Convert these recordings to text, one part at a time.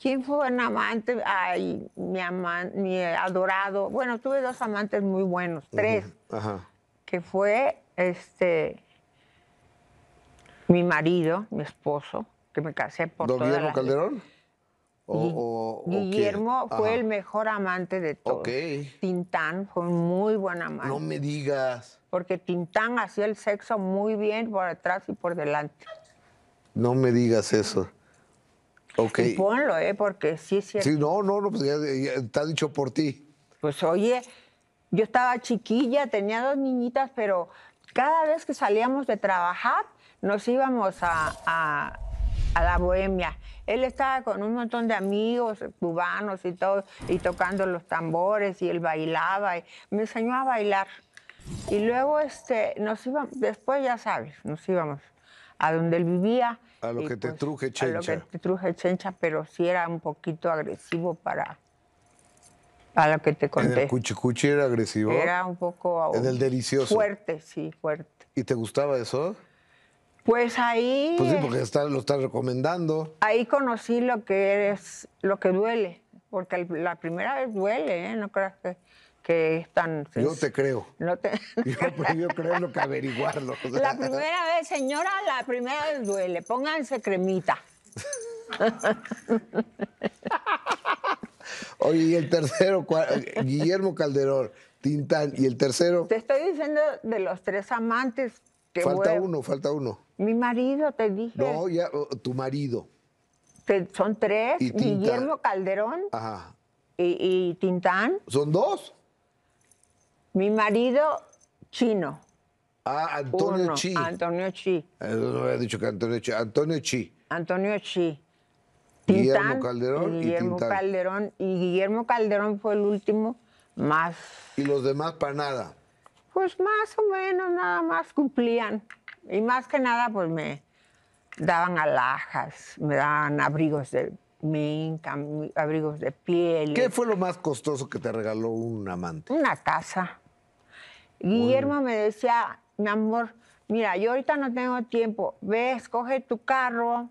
¿Quién fue un amante? Ay, mi, amante, mi adorado. Bueno, tuve dos amantes muy buenos, tres. Ajá. Que fue este mi marido, mi esposo, que me casé por ¿Don Guillermo Calderón? O, Guillermo fue el mejor amante de todos. Ok. Tintán fue un muy buen amante. No me digas. Porque Tintán hacía el sexo muy bien por atrás y por delante. No me digas eso ponlo, ¿eh? Porque sí es Sí, no, no, no, pues ya, está dicho por ti. Pues oye, yo estaba chiquilla, tenía dos niñitas, pero cada vez que salíamos de trabajar nos íbamos a, a, la bohemia. Él estaba con un montón de amigos cubanos y todo, y tocando los tambores, y él bailaba, y me enseñó a bailar. Y luego este, nos íbamos, después ya sabes, nos íbamos a donde él vivía. A lo que te pues, truje chencha. A lo que te truje chencha, pero sí era un poquito agresivo para, para lo que te conté. ¿En el cuchicuchi era agresivo? Era un poco... ¿En el delicioso? Fuerte, sí, fuerte. ¿Y te gustaba eso? Pues ahí... Pues sí, porque lo estás recomendando. Ahí conocí lo que es, lo que duele. Porque la primera vez duele, ¿eh? No creas que que es tan... yo te creo. Pues, yo, creo lo que averiguarlo. La primera vez, señora, la primera vez duele. Pónganse cremita. Oye, y el tercero, Guillermo Calderón, Tintán, y el tercero. Te estoy diciendo de los tres amantes. Que falta uno, falta uno. Mi marido, te dije. No, ya, tu marido. son tres, Guillermo Calderón Ajá. Y, y Tintán. ¿Son dos? Mi marido, chino. Ah, Antonio Chi. Antonio Chi. Eh, no había dicho que Antonio Chi. Antonio Chi. Antonio Chi. Guillermo Calderón y, Guillermo Calderón. Y Guillermo Calderón fue el último más. ¿Y los demás para nada? Pues más o menos, nada más cumplían. Y más que nada, pues me daban alhajas, me daban abrigos de minca, abrigos de piel. ¿Qué fue lo más costoso que te regaló un amante? Una casa. Guillermo me decía, mi amor, mira, yo ahorita no tengo tiempo, ve, escoge tu carro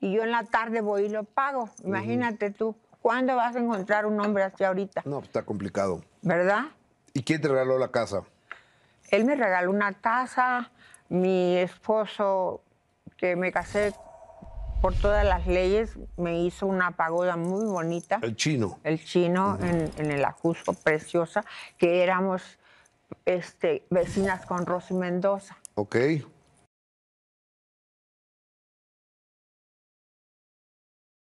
y yo en la tarde voy y lo pago. Imagínate tú, ¿cuándo vas a encontrar un hombre así ahorita? No, pues, está complicado. ¿Verdad? ¿Y quién te regaló la casa? Él me regaló una casa, mi esposo, que me casé por todas las leyes, me hizo una pagoda muy bonita. El chino. El chino en, en, el Ajusco, preciosa, que éramos este, Vecinas con Rosy Mendoza. Ok.